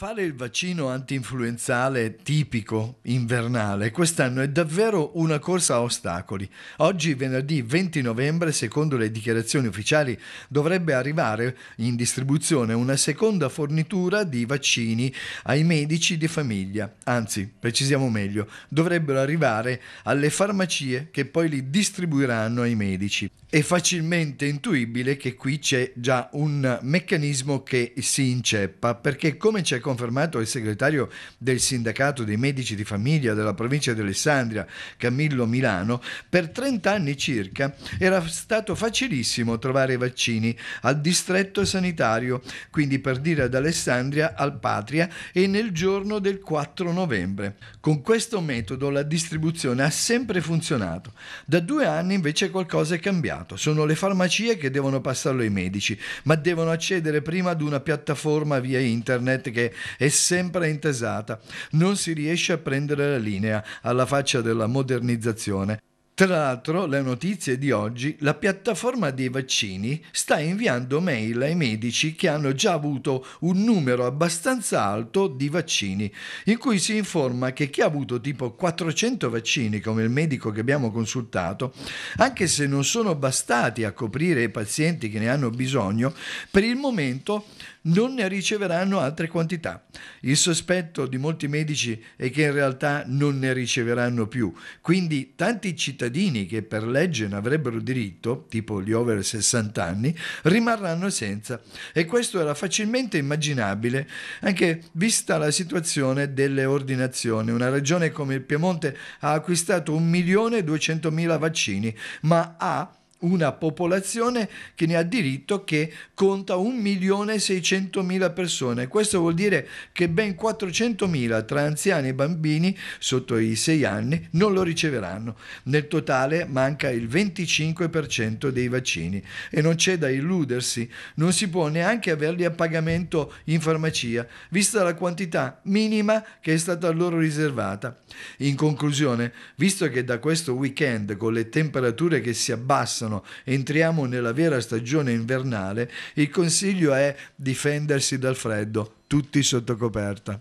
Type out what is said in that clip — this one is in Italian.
Fare il vaccino anti-influenzale tipico invernale quest'anno è davvero una corsa a ostacoli. Oggi, venerdì 20 novembre, secondo le dichiarazioni ufficiali, dovrebbe arrivare in distribuzione una seconda fornitura di vaccini ai medici di famiglia. Anzi, precisiamo meglio, dovrebbero arrivare alle farmacie che poi li distribuiranno ai medici. È facilmente intuibile che qui c'è già un meccanismo che si inceppa perché come c'è con confermato il segretario del sindacato dei medici di famiglia della provincia di Alessandria, Camillo Milano, per 30 anni circa era stato facilissimo trovare i vaccini al distretto sanitario, quindi per dire ad Alessandria, al Patria e nel giorno del 4 novembre. Con questo metodo la distribuzione ha sempre funzionato. Da due anni invece qualcosa è cambiato. Sono le farmacie che devono passarlo ai medici, ma devono accedere prima ad una piattaforma via internet che è sempre intesata, non si riesce a prendere la linea alla faccia della modernizzazione tra l'altro, le notizie di oggi, la piattaforma dei vaccini sta inviando mail ai medici che hanno già avuto un numero abbastanza alto di vaccini, in cui si informa che chi ha avuto tipo 400 vaccini, come il medico che abbiamo consultato, anche se non sono bastati a coprire i pazienti che ne hanno bisogno, per il momento non ne riceveranno altre quantità. Il sospetto di molti medici è che in realtà non ne riceveranno più, quindi tanti cittadini cittadini che per legge ne avrebbero diritto, tipo gli over 60 anni, rimarranno senza. E questo era facilmente immaginabile, anche vista la situazione delle ordinazioni. Una regione come il Piemonte ha acquistato 1.200.000 vaccini, ma ha una popolazione che ne ha diritto che conta 1.600.000 persone. Questo vuol dire che ben 400.000 tra anziani e bambini sotto i 6 anni non lo riceveranno. Nel totale manca il 25% dei vaccini e non c'è da illudersi, non si può neanche averli a pagamento in farmacia, vista la quantità minima che è stata loro riservata. In conclusione, visto che da questo weekend con le temperature che si abbassano dicono entriamo nella vera stagione invernale, il consiglio è difendersi dal freddo, tutti sotto coperta.